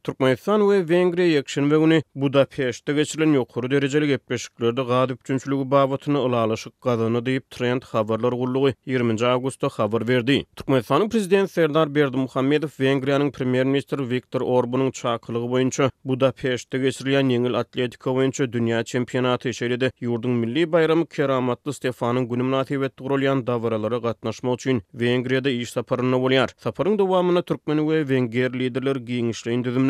Turkmenistan we Wengriýa ýekşin we güni Budapeşde geçirilen ýokary derejeli gepleşiklerde gady üçinçiligi babatyny ulalaşyk gadyny diýip Trend habarlar gullugy 20-nji awgustda habar berdi. Turkmenistan prezidenti Serdar Berdimuhammedow Wengriýanyň premier ministri Viktor Orbanyň çaqylygy boýunça Budapeşde geçirilen ýeňil atletika boýunça dünýä çempionaty şeýledi. Ýurduň milli bayramy Keramatly Stefanyň güni münasibetli gurulýan dawralara gatnaşmak üçin Wengriýada iş saparyny bolýar. Saparyň dowamyna Türkmen we wenger liderleri giňişleýändirdi.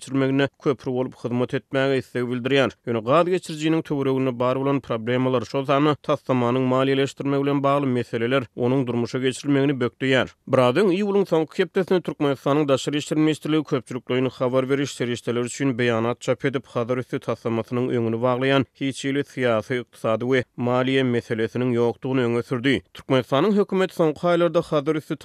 geçirmegine köprü bolup hyzmat etmäge isleg bildirýän. Ýöne gaz geçirjiniň töwregini bar bolan problemalar şol sany tassamanyň maliýeleşdirmek bilen bagly meseleler onuň durmuşa geçirilmegini bökdeýär. Biradyň iýulyň soňky kepdesini Türkmenistanyň daşary işler ministrligi köpçülüklüğünü habar veriş serişteler üçin beýanat çap edip hazır üstü taslamasının öngünü bağlayan hiç ili siyasi, iktisadi ve maliye meselesinin yoktuğunu öngü sürdü. Türkmenistan'ın hükümeti son hazır üstü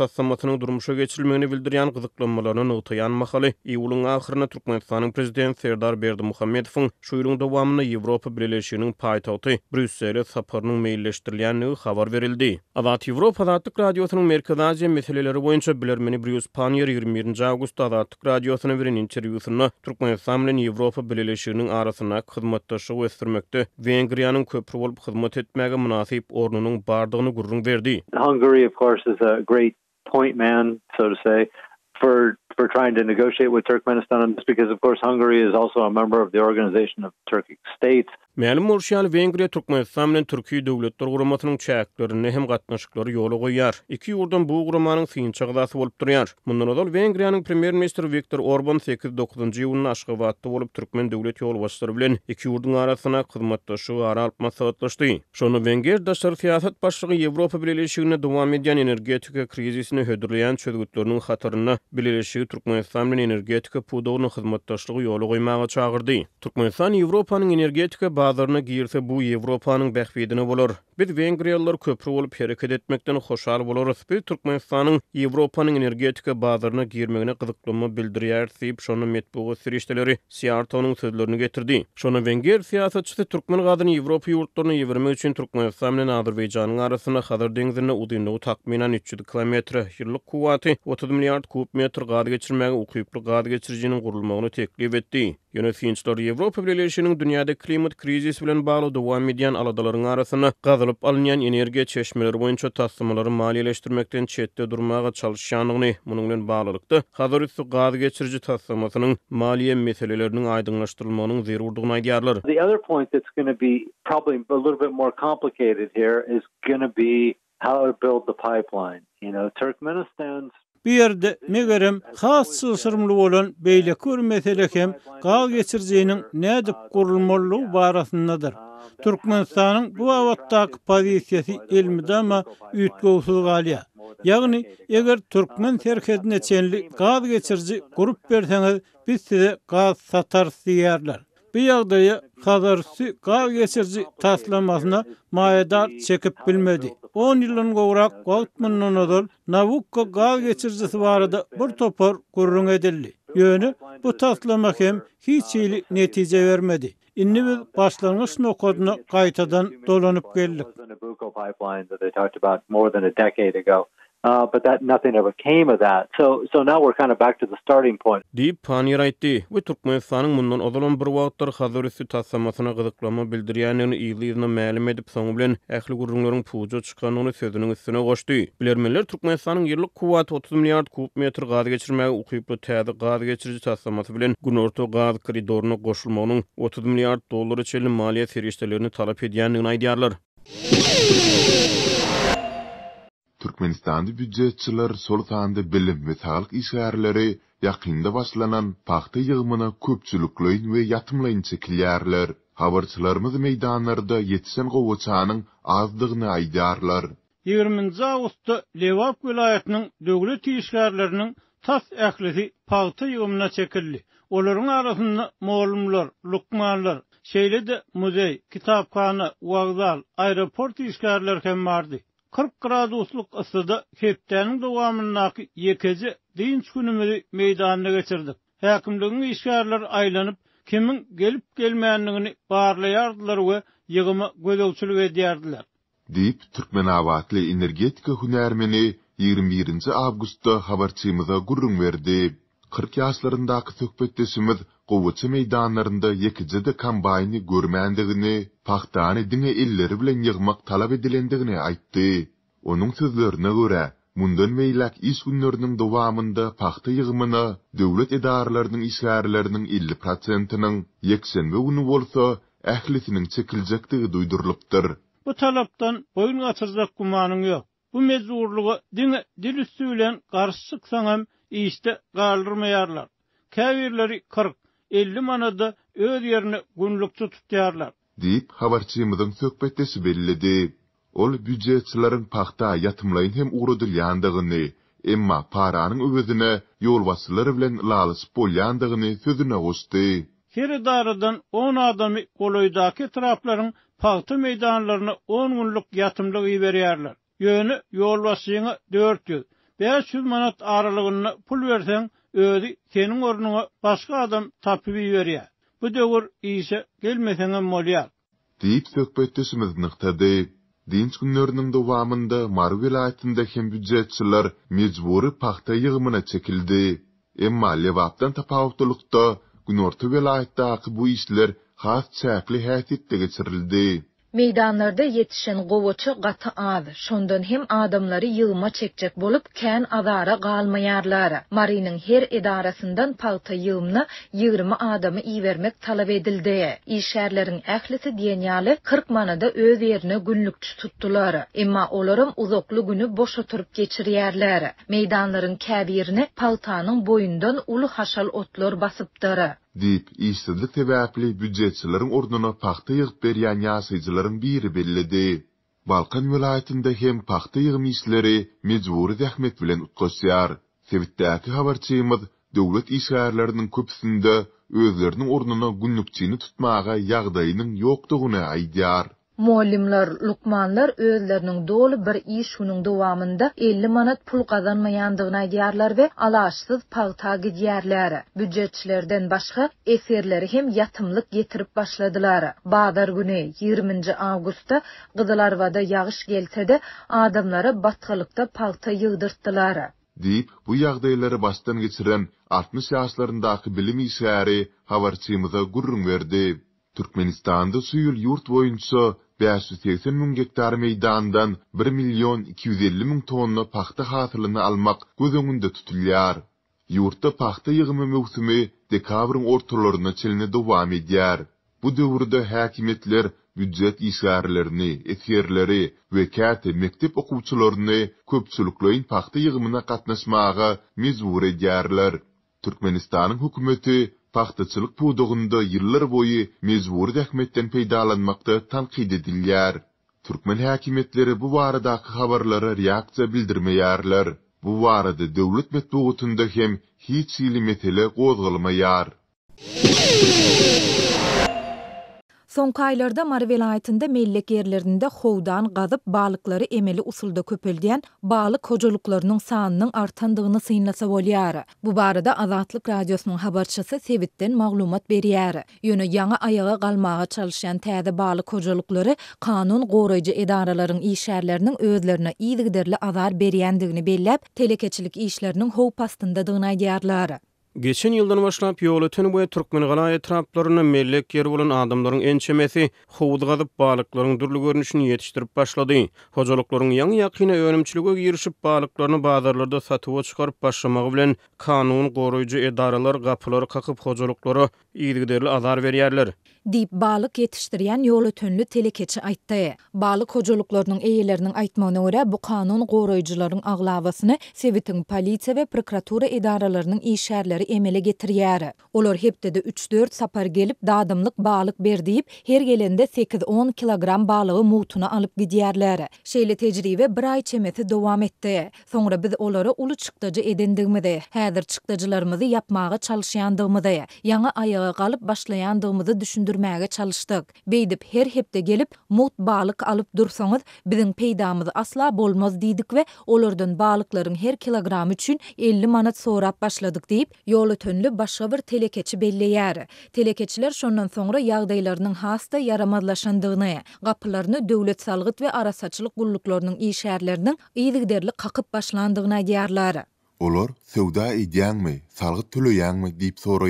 durmuşa geçirilmegini bildirýän gızıklanmalarını nıhtayan mahali. İyulun ahırına Türkmenistanyň prezidenti Serdar Berdimuhammedowyň şu dowamyny Ýewropa Birleşigini paýtagy Brüsseli saparynyň meýilleşdirilýändigi habar berildi. Adat Ýewropa Adatlyk Radiosynyň Merkezi Aziýa meseleleri boýunça bilermeni Brüssel Panier 20-nji awgustda Adatlyk Radiosyna beren interwýusyna Türkmenistan bilen Ýewropa Birleşiginiň arasyna hyzmat daşyp ösdürmekde Wengriýanyň köp rol hyzmat etmäge munasyp ornunyň bardygyny gurrun berdi. Hungary of course is a great point man so to say for We're trying to negotiate with Turkmenistan on this because of course Hungary is also a member of the Organization of Turkic States. Mälim Vengriya bilen Türkiye döwletler guramasynyň çäklerini hem gatnaşyklary ýoly goýar. Iki ýurdun bu guramanyň synçygdasy bolup durýar. Mundan ozal Vengriýanyň premier-ministr Viktor Orban 8-9-njy ýylyny aşgabatda bolup Türkmen döwlet ýol başçylary bilen iki ýurdun arasyna hyzmatdaşy ara alyp maslahatlaşdy. Şonu Wenger daşary siýasat başlygy Ýewropa bilelişigine dowam edýän energetika krizisini hödürleýän çözgütlerini Türkmenistan bilen energetika pudugyny hyzmatdaşlygy ýoly goýmaga çagyrdy. Türkmenistan Ýewropanyň energetika bazarlaryna girse bu Ýewropanyň bäxbedini bolar. Biz Wengriýalylar köprü bolup hereket etmekden hoşal bolarys. Biz Türkmenistanyň Ýewropanyň energetika bazaryna girmegine gyzyklanma bildirýär diýip şonu metbuga sürüşdeleri Siartonyň sözlerini getirdi. Şonu Wenger siýasatçy Türkmen gadyny Ýewropa ýurtlaryna ýewirmek üçin Türkmenistan bilen Azerbaýjanyň arasyna Hazar deňzine uzunlygy takminan 300 km ýyllyk kuwaty 30 milliard kubmetr gady geçirmäge ukyplyk gady geçirjiniň gurulmagyny teklip etdi. Yönetfinstor Yevropa Birleşiginiň dünýädä klimat krizis bilen bagly dowam edýän aladalaryň arasyna gazylyp alynan energiýa çeşmeler boýunça tassymalary maliýeleşdirmekden çetde durmaga çalyşýanyny munyň bilen baglylykdy. Hazyr üstü gaz geçirji tassymasynyň maliýe meselelerini aýdyňlaşdyrmagyň zerurlygyny Bu yerde megerim has sırmlı bolan beyle kör meselekem qal geçirjeyinin nädip qurulmullu barasındadır. Türkmenistanın bu awatdaq pozisiýasy elmide ma üýtgowsuz Ýagny eger türkmen terhedine çenli qal geçirji gurup berseňiz biz size qal satar diýerler. Bu yagdaya Kazarsi gav geçirci taslamasına çekip bilmedi. 10 yılın gowrak Gautmanın odol Navukko gav geçircisi bir topor gurrun edildi. Yönü bu taslama hem hiç iyili netice vermedi. Inni biz başlangıç qaytadan kaytadan dolanıp geldik. uh, but that nothing ever came of that. So so now we're kind of back to the starting point. Deep Pani Raiti, we took my son and Munnan Odolan Burwater, Hazarisu Tasamasana Gazaklama, Bildrian and Ely in the Malime de Psomblin, Ekli Gurungarung Pujo, Chikano, Sedunung Sina Goshti. Blair Miller took my 30 milliard kub meter gaz geçirme, Ukiplo Tad, gaz geçirici Tasamas Bilin, Gunorto gaz koridorno Goshulmonung, 30 milliard dolar içeli maliyyat seriştelerini talap ediyan Türkmenistan'da büccetçiler solutanda bilim ve sağlık işgarları yakında başlanan pahtı yığımına köpçülüklüyün ve yatımlayın çekilyarlar. Havarçılarımız meydanlarda yetişen kovacağının azdığını aydarlar. 20. Ağustos'ta Levap vilayetinin devlet işgarlarının tas ehlisi pahtı yığımına çekildi. Olurun arasında molumlar, lukmanlar, şeyle de müzey, kitapkanı, vağzal, aeroport işgarlar hem vardı. 40 graduslyk ısyda hepdeniň dowamynyňaky ýekeji dinç günümizi meýdanyna geçirdik. Häkimligiň işgärler aýlanyp kimin gelip gelmeýändigini barlaýardylar we ýygymy gözelçilik edýärdiler. Dip Türkmen awatly energetika hünärmeni 21-nji awgustda habarçymyza gurrun berdi. 40 yaşlarında kütükbetde sümüz meydanlarında ikijide kombayny görmändigini, paxtany dine illeri bilen yığmak talap edilendigini aýtdy. Onun sözlerine görä, mundan meylak iş günlerinin dowamında paxta devlet döwlet edarlarynyň 50 50%nyň ýeksen we uny bolsa, ählisiniň çekiljekdigi duýdurylypdyr. Bu talapdan boyun açyrjak gumanyň ýok. Bu mezurlugy dil üstü bilen sanam işte galdırmayarlar. Kevirleri 40 50 manada öz yerini günlükçü tutuyarlar. Deyip haberçimizin sökbettesi belledi. Ol büccetçilerin pahta yatımlayın hem uğradil yandagini, emma paranın övüzüne yol vasıları bilen lalis bol yandagini sözüne gusti. Heri daradan 10 adami koloydaki trapların pahta meydanlarını 10 günlük yatımlığı veriyarlar. Yönü yol vasıyını 400. 500 manat aralygyny pul berseň, özü senin ornuna başga adam tapyp berýär. Bu döwür ýeşe gelmeseň hem bolýar. Diýip söhbetdesimiz nykdady. Dinç günlerinin dowamında Maru vilayetinde hem büdjetçiler mecburi paxta yığımına çekildi. Emma Levaptan tapawtulukta Gunorta vilayetdaki bu işler has çäkli häsitde geçirildi. Meydanlarda yetişen govoçu gata ad, şondan hem adamları yılma çekecek bolup kən adara qalmayarlar. Marinin her edarasından palta yılmına 20 adamı iyi vermek talep edildi. İşerlerin əhlisi diyenyalı 40 manada öz yerine günlükçü tuttular. Ema olorum uzoklu günü boş oturup geçiriyerler. Meydanların kəbirini paltanın boyundan ulu haşal otlar basıptarı. Dip isimli tebapli büccetçilerin ordunu paxta ýygyp beryan yasaycıların biri bellidi. Balkan velayetinde hem paxta yığım isleri mecburi zahmet bilen utkosyar. Sevittaki havarçiyyimiz devlet işarlarlarının kubisinde özlerinin ordunu gunnukçini tutmaga yagdayy yagdayy yagdayy Mollimlar, lukmanlar özlerinin dolu bir iş hunun duvamında 50 manat pul kazanmayandığına giyarlar ve alaşsız pahta gidiyarlar. Büccetçilerden başka eserleri hem yatımlık getirip başladılar. Bağdar güne 20. Ağustos'ta Gıdılarvada yağış gelse de adamlara batkalıkta pahta yığdırttılar. Deyip bu yağdayları bastan geçiren 60 yağışlarındaki bilim işare havarçiyyimıza gurrun verdi. Türkmenistan'da suyul yurt boyunca 580 mün gektar meydandan 1 milyon 250 mün tonna paxta hasylyny almaq göz önünde tutulýar. Yurtda paxta ýygymy möwsümi dekabrın ortalaryna çelini dowam edýär. Bu döwürde häkimetler büdzet isgärlerini, eserleri ve kati mektep okuwçylaryny köpçülükleýin paxta ýygymyna gatnaşmagy mezbur edýärler. Türkmenistanyň hökümeti paxtaçılık puduğunda yıllar boyu mezvuri dəkmetten peydalanmaqda tanqid edilyar. Türkmen hakimetleri bu varadaki xabarlara reakciya bildirmeyarlar. Bu varada devlet metbuğutunda hem hiç ili metele qozgılmayar. Son kaylarda Marvelaýatında mellek yerlerinde howdan gadyb balyklary emeli usulda köpelýän balyk gojurluklarynyň sanynyň artandygyny saýnalsa bolýary. Bu barada Azadlyk radiosynyň habarçysy Sewitden maglumat berýär. Ýuny ýa ayağa gałmaga çalyşýan täze balyk gojurluklary kanun gorajy edaralaryň iýşärleriniň özlerine iýdiliklerli azar berýändigini bellep, telekeççilik işleriniň how pastynda dygnaýarlar. Geçen yıldan başlap yolu tönü boya Türkmen galay etraplarına mellek yer bulan adamların ençemesi hovud gadıp balıkların durlu görünüşünü yetiştirip başladı. Hocalıkların yan yakine önümçülüge girişip balıklarını bazarlarda satıva çıkarıp başlamağı bilen kanun koruyucu edaralar kapıları kakıp hocalıkları iýdigderli azar berýärler. Dip balyk ýetişdirýän ýoly tönlü telekeçi aýtdy. Balyk hojalyklarynyň eýeleriniň aýtmagyna görä bu kanun goraýjylaryň aglawasyny Sewitin polisiýa we prokuratura edaralarynyň işärleri emele getirýär. Olar hepdede 3-4 sapar gelip dadymlyk balyk berdiyip, her gelende 8-10 kilogram balygy mutuna alyp gidýärler. Şeýle tejribe bir aý çemeti dowam etdi. Soňra biz olara uly çykdyjy edendigmide, häzir çykdyjylarymyzy ýapmagy çalyşýandygmyda, ýa ayağı galip başlayandığımızı düşündürmeye çalıştık. Beydip her hepde gelip mut bağlık alıp dursaňyz, bizim peydamızı asla bolmaz diýdik ve olurdun bağlıkların her kilogram üçün 50 manat sorap başladık deyip yolu tönlü başga bir telekeçi belli Telekeçiler şondan sonra yağdaylarının hasta yaramadlaşandığını, kapılarını dövlet salgıt ve arasaçylyk saçılık kulluklarının işerlerinin iyiliklerle kakıp başlandığına diyarlar. Olar, sevda ediyan mi, salgıt tülü mi, deyip soru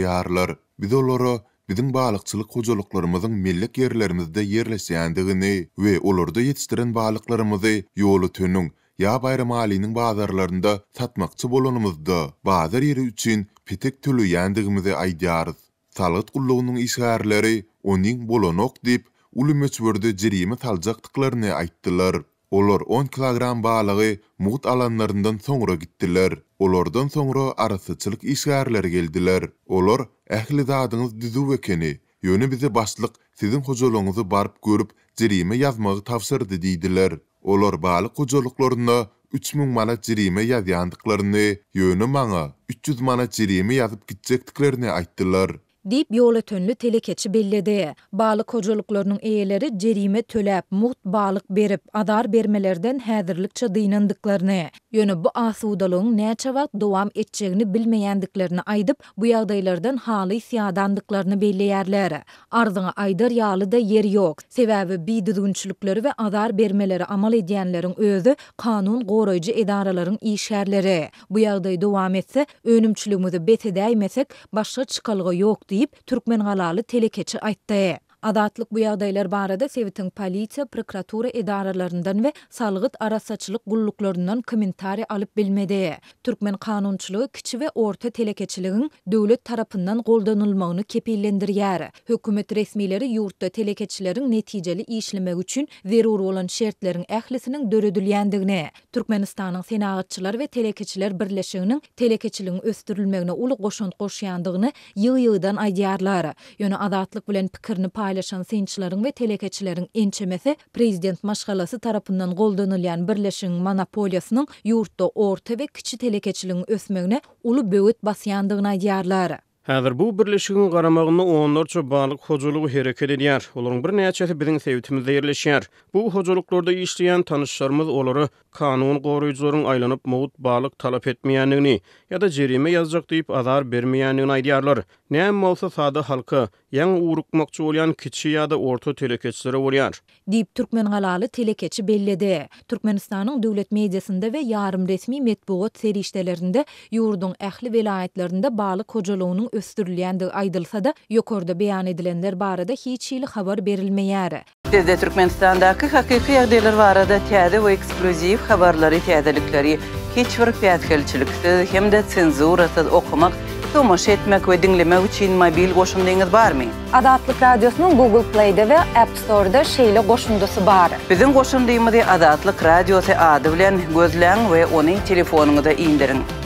biz olara bizin balıkçılık hocalıklarımızın millik yerlerimizde yerleşeyendiğini ve olurda yetiştiren balıklarımızı yolu tönün ya bayram alinin bazarlarında satmakçı bolonumuzda bazar yeri üçün pitek tülü yendiğimizi aydiyarız. Salgıt kulluğunun işgarları onin bolonok deyip ulu meçvörde jirimi salcaktıklarını aittiler. Olar 10 kg bağlığı mut alanlarından sonra gittiler. Olardan sonra arasıçılık işgârlar geldiler. Olar, ehli dağdınız düzü vekeni, yönü bizi başlık, sizin hocalığınızı barıp görüp, cirime yazmağı tavsırdı deydiler. Olar, bağlı hocalıklarına 3000 mana cirime yazyandıklarını, yönü mana 300 mana cirime yazıp gidecektiklerini aittiler. dip yola tönlü telekeçi belledi. Balık hocalıklarının eyeleri cerime töläp muht balık berip adar bermelerden häzirlik çadyynandyklaryny. Ýöne bu asudalygyň näçe wagt dowam etjegini bilmeýändiklerini aýdyp, bu ýagdaýlardan haly siýadandyklaryny belleýärler. Ardyňa aýdyr ýaly da yok. ýok. Sebäbi bidirgünçlikleri we adar bermeleri amal edýänleriň özü kanun goraýjy edaraların işärleri. Bu ýagdaý dowam etse, önümçiligimizi betedäýmesek, başga çykalygy ýok. diýip türkmen galaly telekeçi aýtdy. Adatlık bu ýagdaýlar barada Sewitin polisiýa, prokuratura edaralarından we salgyt arasaçylyk gulluklarından kommentary alyp bilmedi. Türkmen kanunçylygy kiçi we orta telekeçiligiň döwlet tarapindan goldanylmagyny kepillendirýär. Hökümet resmileri ýurtda telekeçileriň netijeli işlemek üçin zerur bolan şertleriň ählisiniň döredilýändigine, Türkmenistanyň senagatçylar we telekeçiler birleşiginiň telekeçiligiň östürilmegine uly goşun goşýandygyny ýyl-ýyldan Yönü Ýöne adatlyk bilen pikirini paylaşan sinçilerin ve telekeçilerin ençemesi Prezident Maşgalası tarafından goldanılayan birleşin monopoliyasının yurtta orta ve kiçi telekeçilerin ösmögne ulu böğüt basyandığına diyarlar. Äwre bu birleşigin gara 14 bahlyk hujulyk we hereket edýär. Olaryň bir ýagdaýy biziň täýdilýişimizde ýerleşýär. Bu hujulyklarda iň tanışlarımız tanyşçyrmyz olary kanun gowrýjylaryň aylanyp magat balyk talap etmeýändigini ýa-da jeryme ýazjak diýip adar bermeýändigini aýdyýarlar. Näme bolsa sade halka yan urukmakçy bolan kiçi ýa-da orta telekeçleri bolýar diip türkmen gallaaly telekeçi belledi. Türkmenistanyň döwlet mediýasynyň we yarım resmi metbugy seri işlerinde ýurdun ähli welaýetlerinde balyk östürlendi aydılsa da yokorda beyan edilenler barada hiç ili habar berilmeýär. Bizde Türkmenistan'da ki hakiki yagdeler bari da tiyade ve eksklusiv xabarları tiyadelikleri hiç vir piyatkelçilikti hem de cenzurata okumak Tomaş etmek we dinleme üçin mobil goşundyňyz barmy? Adatlyk radiosynyň Google Play'de we App Store'da şeýle goşundysy bar. Bizim goşundyýymyz Adatlyk radiosy adı bilen gözläň we onuň telefonuny da